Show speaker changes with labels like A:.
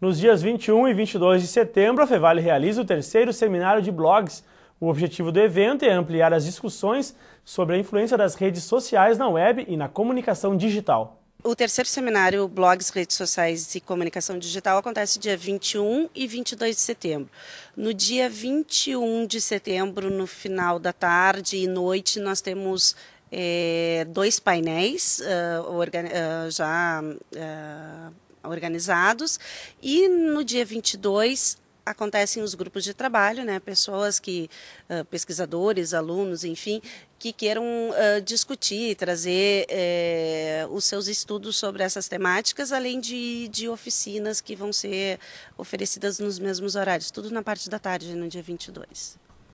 A: Nos dias 21 e 22 de setembro, a Fevale realiza o terceiro seminário de blogs. O objetivo do evento é ampliar as discussões sobre a influência das redes sociais na web e na comunicação digital.
B: O terceiro seminário Blogs, Redes Sociais e Comunicação Digital acontece dia 21 e 22 de setembro. No dia 21 de setembro, no final da tarde e noite, nós temos é, dois painéis uh, uh, já. Uh, organizados. E no dia 22 acontecem os grupos de trabalho, né? Pessoas que, pesquisadores, alunos, enfim, que queiram discutir, trazer os seus estudos sobre essas temáticas, além de, de oficinas que vão ser oferecidas nos mesmos horários, tudo na parte da tarde, no dia 22.